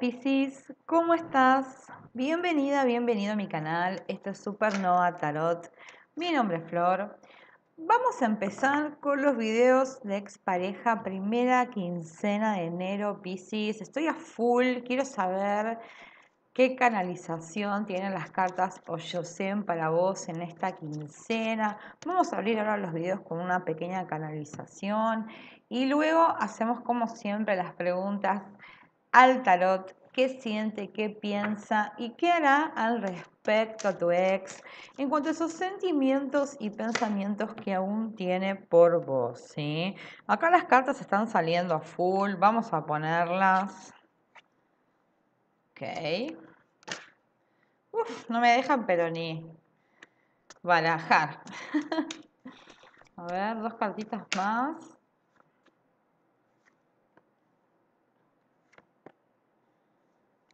Piscis, ¿cómo estás? Bienvenida, bienvenido a mi canal. Esto es Supernova Tarot. Mi nombre es Flor. Vamos a empezar con los videos de expareja, primera quincena de enero, Piscis. Estoy a full, quiero saber qué canalización tienen las cartas Oyosen para vos en esta quincena. Vamos a abrir ahora los videos con una pequeña canalización y luego hacemos como siempre las preguntas al tarot qué siente, qué piensa y qué hará al respecto a tu ex en cuanto a esos sentimientos y pensamientos que aún tiene por vos. ¿sí? Acá las cartas están saliendo a full, vamos a ponerlas. Ok. Uf, no me dejan, pero ni barajar. a ver, dos cartitas más.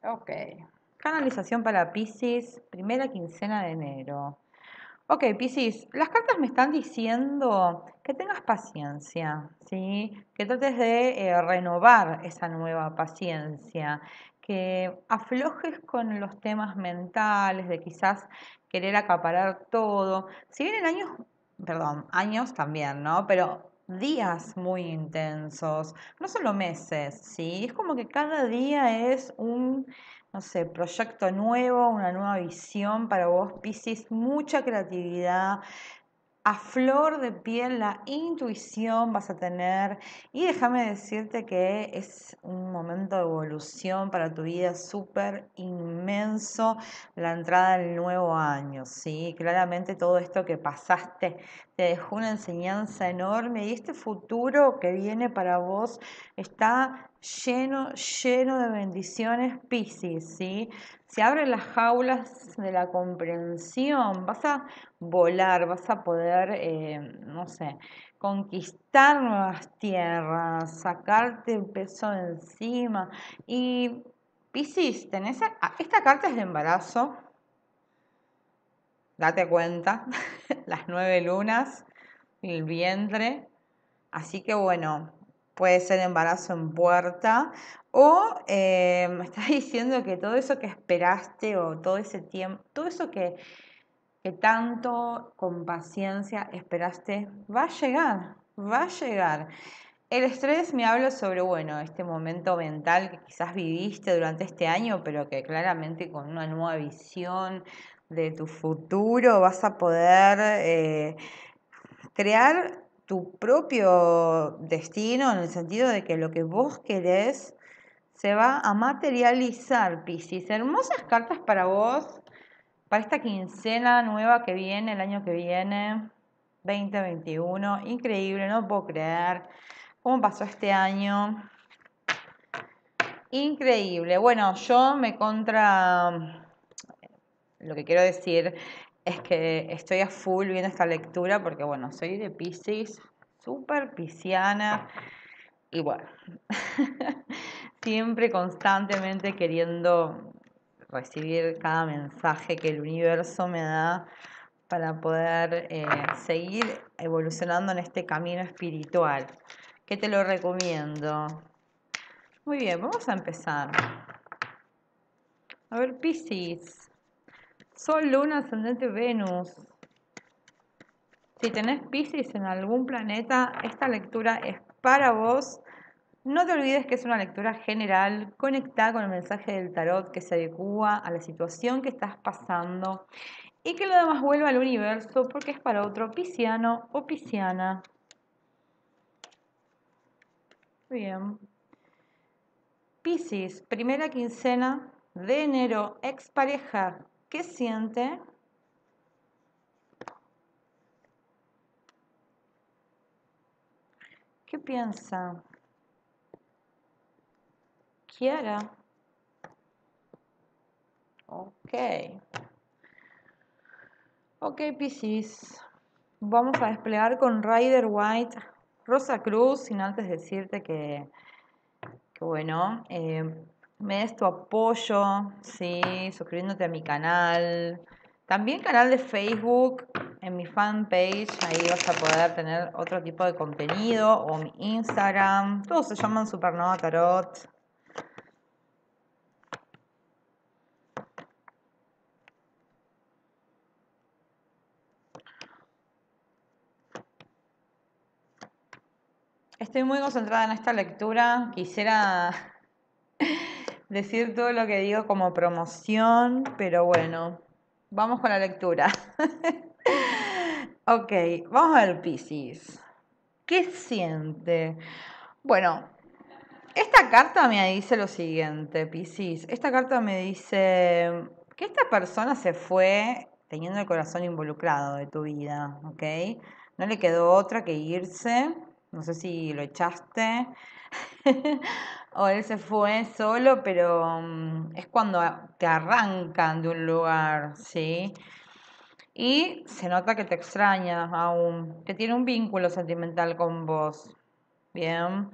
Ok. Canalización para Pisces, primera quincena de enero. Ok, Piscis, las cartas me están diciendo que tengas paciencia, ¿sí? que trates de eh, renovar esa nueva paciencia, que aflojes con los temas mentales, de quizás querer acaparar todo. Si vienen años, perdón, años también, ¿no? Pero días muy intensos, no solo meses, ¿sí? Es como que cada día es un, no sé, proyecto nuevo, una nueva visión para vos, Piscis, mucha creatividad, a flor de piel la intuición vas a tener y déjame decirte que es un momento de evolución para tu vida súper inmenso la entrada del nuevo año, ¿sí? Claramente todo esto que pasaste te dejó una enseñanza enorme y este futuro que viene para vos está lleno, lleno de bendiciones, Piscis, ¿sí? Se abren las jaulas de la comprensión, vas a volar, vas a poder, eh, no sé, conquistar nuevas tierras, sacarte el peso de encima. Y Piscis, tenés, esta carta es de embarazo, date cuenta, las nueve lunas, el vientre, así que bueno, puede ser embarazo en puerta, o eh, me estás diciendo que todo eso que esperaste o todo ese tiempo, todo eso que, tanto con paciencia esperaste, va a llegar, va a llegar. El estrés me habla sobre, bueno, este momento mental que quizás viviste durante este año, pero que claramente con una nueva visión de tu futuro vas a poder eh, crear tu propio destino en el sentido de que lo que vos querés se va a materializar, Piscis. Hermosas cartas para vos, para esta quincena nueva que viene, el año que viene, 2021. Increíble, no puedo creer cómo pasó este año. Increíble. Bueno, yo me contra... Mm, lo que quiero decir es que estoy a full viendo esta lectura porque, bueno, soy de Pisces, súper pisciana y bueno, siempre constantemente queriendo recibir cada mensaje que el universo me da para poder eh, seguir evolucionando en este camino espiritual. ¿Qué te lo recomiendo? Muy bien, vamos a empezar. A ver, Pisces. Sol, Luna, Ascendente, Venus. Si tenés Pisces en algún planeta, esta lectura es para vos. No te olvides que es una lectura general, conectada con el mensaje del tarot que se adecua a la situación que estás pasando y que lo demás vuelva al universo porque es para otro pisciano o pisciana. Bien. Piscis, primera quincena de enero, expareja, ¿Qué siente ¿Qué piensa? ¿Quiere? Ok. Ok, Piscis. Vamos a desplegar con Rider White Rosa Cruz, sin antes decirte que, que bueno, eh, me des tu apoyo, sí, suscribiéndote a mi canal. También canal de Facebook, en mi fanpage, ahí vas a poder tener otro tipo de contenido, o mi Instagram, todos se llaman Supernova Tarot. Estoy muy concentrada en esta lectura, quisiera decir todo lo que digo como promoción, pero bueno, vamos con la lectura. ok, vamos a ver Pisces. ¿Qué siente? Bueno, esta carta me dice lo siguiente, Pisces. Esta carta me dice que esta persona se fue teniendo el corazón involucrado de tu vida, ¿ok? No le quedó otra que irse. No sé si lo echaste o él se fue solo, pero mm, es cuando te arrancan de un lugar, ¿sí? Y se nota que te extraña aún, que tiene un vínculo sentimental con vos, ¿bien?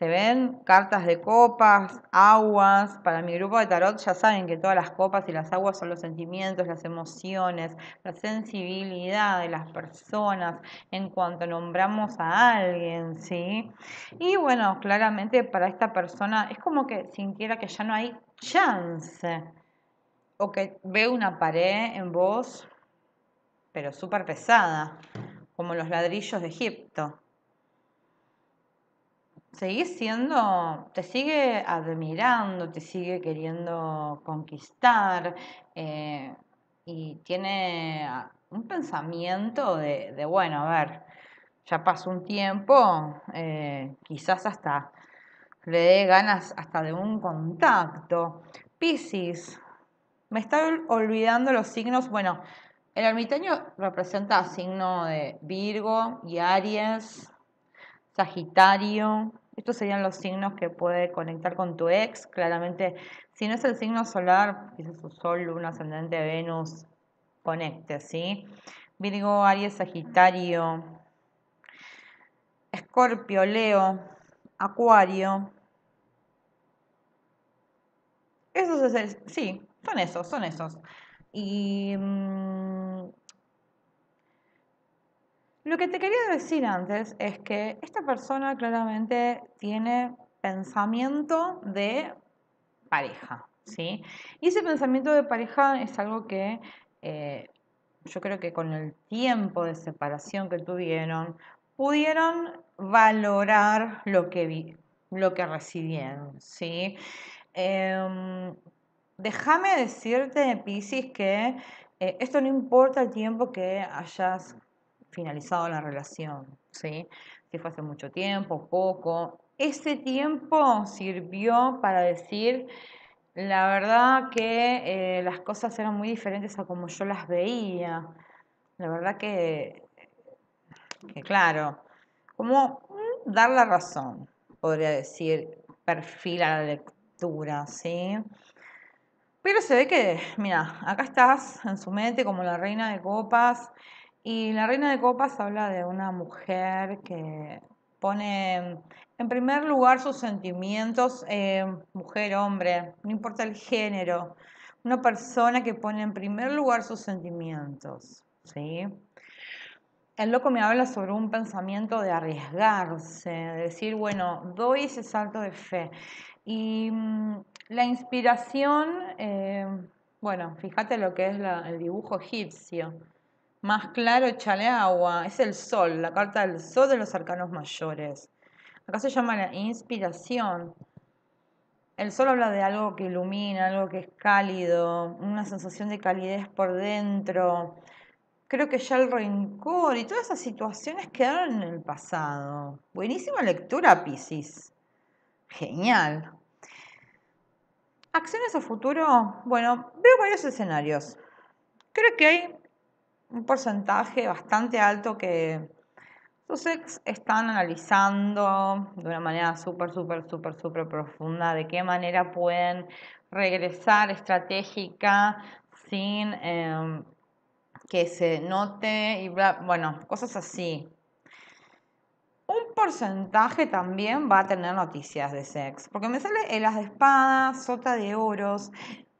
¿Se ven? Cartas de copas, aguas. Para mi grupo de tarot ya saben que todas las copas y las aguas son los sentimientos, las emociones, la sensibilidad de las personas en cuanto nombramos a alguien, ¿sí? Y bueno, claramente para esta persona es como que sintiera que ya no hay chance o que ve una pared en vos, pero súper pesada, como los ladrillos de Egipto seguís siendo, te sigue admirando, te sigue queriendo conquistar eh, y tiene un pensamiento de, bueno, a ver, ya pasó un tiempo, eh, quizás hasta le dé ganas hasta de un contacto. Piscis, me está olvidando los signos, bueno, el ermitaño representa signo de Virgo y Aries, Sagitario. Estos serían los signos que puede conectar con tu ex. Claramente, si no es el signo solar, quizás su sol, luna, ascendente, Venus, conecte, ¿sí? Virgo, Aries, Sagitario, Escorpio, Leo, Acuario. Esos es el, sí, son esos, son esos. Y mm, Lo que te quería decir antes es que esta persona claramente tiene pensamiento de pareja, ¿sí? Y ese pensamiento de pareja es algo que eh, yo creo que con el tiempo de separación que tuvieron, pudieron valorar lo que, lo que recibieron, ¿sí? Em, déjame decirte, Pisces, que eh, esto no importa el tiempo que hayas finalizado la relación, ¿sí? Si fue hace mucho tiempo, poco. Ese tiempo sirvió para decir, la verdad que eh, las cosas eran muy diferentes a como yo las veía. La verdad que, que claro, como dar la razón, podría decir, perfil a la lectura, ¿sí? Pero se ve que, mira, acá estás en su mente como la reina de copas, y la reina de copas habla de una mujer que pone en primer lugar sus sentimientos, eh, mujer, hombre, no importa el género, una persona que pone en primer lugar sus sentimientos, El loco me habla sobre un pensamiento de arriesgarse, de decir, bueno, doy ese salto de fe. Y mm, la inspiración, eh, bueno, fíjate lo que es el dibujo egipcio más claro, échale agua. Es el sol, la carta del sol de los arcanos mayores. Acá se llama la inspiración. El sol habla de algo que ilumina, algo que es cálido, una sensación de calidez por dentro. Creo que ya el rencor y todas esas situaciones quedaron en el pasado. Buenísima lectura, Piscis. Genial. Acciones o futuro. Bueno, veo varios escenarios. Creo que hay un porcentaje bastante alto que sus sex están analizando de una manera súper, súper, súper, súper profunda de qué manera pueden regresar estratégica sin em, que se note y bueno, cosas así. Un porcentaje también va a tener noticias de sex, porque me sale en de espadas, sota de oros,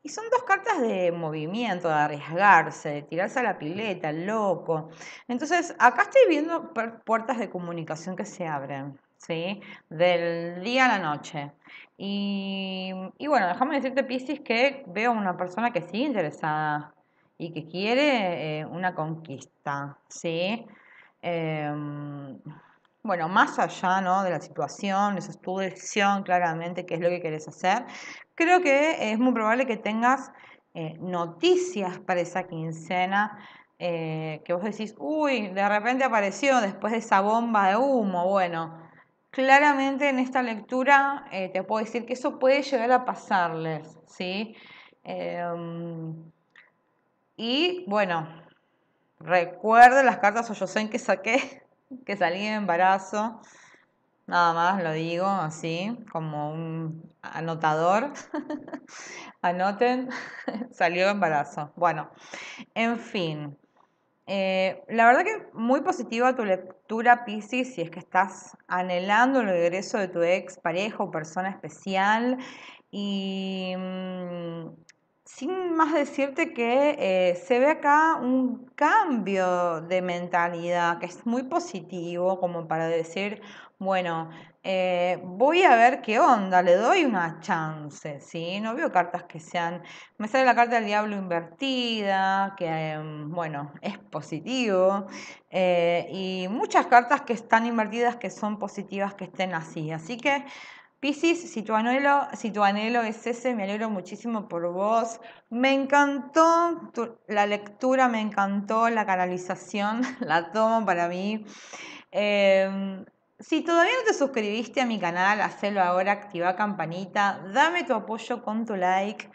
y son dos cartas de movimiento, de arriesgarse, de tirarse a la pileta, loco. Entonces, acá estoy viendo puertas de comunicación que se abren, ¿sí? Del día a la noche. Y, bueno, déjame decirte, Piscis, que veo una persona que sigue interesada y que quiere eh, una conquista, ¿sí? Em, bueno, más allá ¿no? de la situación, esa es tu decisión claramente, qué es lo que querés hacer, creo que es muy probable que tengas eh, noticias para esa quincena eh, que vos decís, uy, de repente apareció después de esa bomba de humo. Bueno, claramente en esta lectura eh, te puedo decir que eso puede llegar a pasarles, ¿sí? Em, y bueno, recuerden las cartas en que saqué, que salí de embarazo nada más lo digo así, como un anotador. Anoten, salió embarazo. Bueno, en fin. Eh, la verdad que muy positiva tu lectura, Piscis, si es que estás anhelando el regreso de tu ex pareja o persona especial. Y mm, sin más decirte que eh, se ve acá un cambio de mentalidad que es muy positivo, como para decir, bueno, eh, voy a ver qué onda, le doy una chance, ¿sí? No veo cartas que sean, me sale la carta del diablo invertida, que mm, bueno, es positivo, eh, y muchas cartas que están invertidas que son positivas que estén así, así que... Pisces, si tu, anhelo, es ese, me alegro muchísimo por vos. Me encantó la lectura, me encantó la canalización, la tomo para mí. Em, si todavía no te suscribiste a mi canal, hacelo ahora, activa campanita, dame tu apoyo con tu like.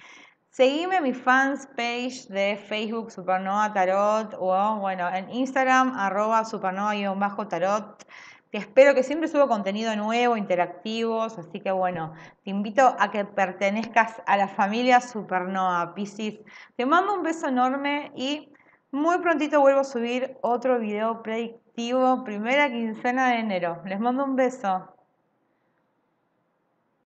Seguime a mi fans page de Facebook Supernova Tarot o bueno, en Instagram arroba supernova-tarot. Te espero que siempre subo contenido nuevo, interactivos, así que bueno, te invito a que pertenezcas a la familia Supernova Pisces. Te mando un beso enorme y muy prontito vuelvo a subir otro video predictivo festivo, primera quincena de enero. Les mando un beso.